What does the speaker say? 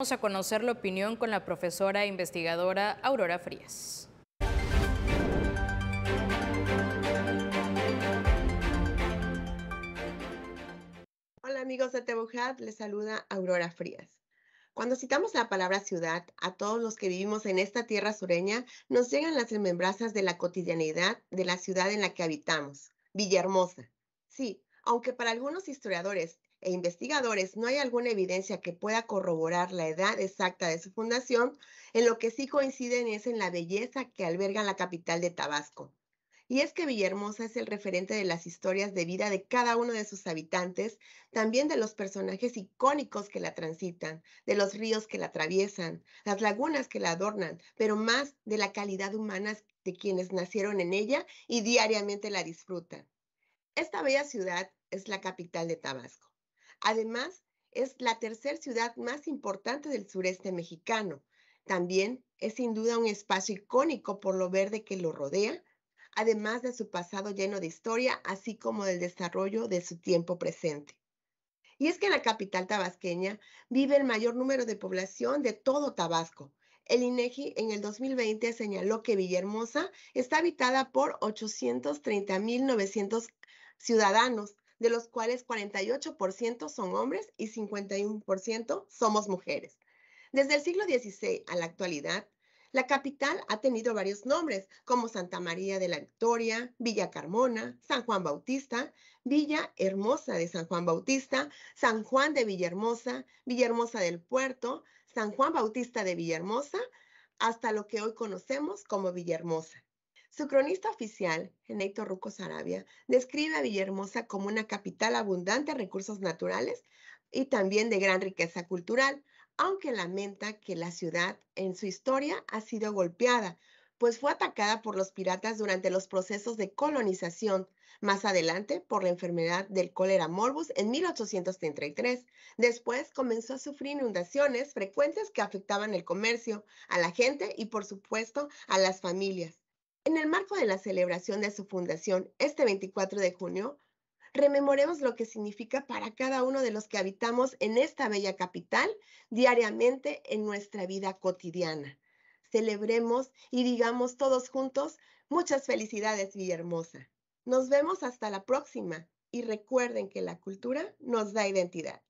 Vamos a conocer la opinión con la profesora e investigadora Aurora Frías. Hola amigos de Tebujad, les saluda Aurora Frías. Cuando citamos la palabra ciudad, a todos los que vivimos en esta tierra sureña nos llegan las remembranzas de la cotidianidad de la ciudad en la que habitamos, Villahermosa. Sí, aunque para algunos historiadores e investigadores no hay alguna evidencia que pueda corroborar la edad exacta de su fundación, en lo que sí coinciden es en la belleza que alberga la capital de Tabasco. Y es que Villahermosa es el referente de las historias de vida de cada uno de sus habitantes, también de los personajes icónicos que la transitan, de los ríos que la atraviesan, las lagunas que la adornan, pero más de la calidad humana de quienes nacieron en ella y diariamente la disfrutan. Esta bella ciudad es la capital de Tabasco Además, es la tercera ciudad más importante del sureste mexicano. También es sin duda un espacio icónico por lo verde que lo rodea, además de su pasado lleno de historia, así como del desarrollo de su tiempo presente. Y es que en la capital tabasqueña vive el mayor número de población de todo Tabasco. El INEGI en el 2020 señaló que Villahermosa está habitada por 830.900 ciudadanos, de los cuales 48% son hombres y 51% somos mujeres. Desde el siglo XVI a la actualidad, la capital ha tenido varios nombres, como Santa María de la Victoria, Villa Carmona, San Juan Bautista, Villa Hermosa de San Juan Bautista, San Juan de Villahermosa, Villahermosa del Puerto, San Juan Bautista de Villahermosa, hasta lo que hoy conocemos como Villahermosa. Su cronista oficial, Geneito Ruco Sarabia, describe a Villahermosa como una capital abundante de recursos naturales y también de gran riqueza cultural, aunque lamenta que la ciudad en su historia ha sido golpeada, pues fue atacada por los piratas durante los procesos de colonización, más adelante por la enfermedad del cólera morbus en 1833. Después comenzó a sufrir inundaciones frecuentes que afectaban el comercio, a la gente y por supuesto a las familias. En el marco de la celebración de su fundación, este 24 de junio, rememoremos lo que significa para cada uno de los que habitamos en esta bella capital diariamente en nuestra vida cotidiana. Celebremos y digamos todos juntos muchas felicidades, Villahermosa. Nos vemos hasta la próxima y recuerden que la cultura nos da identidad.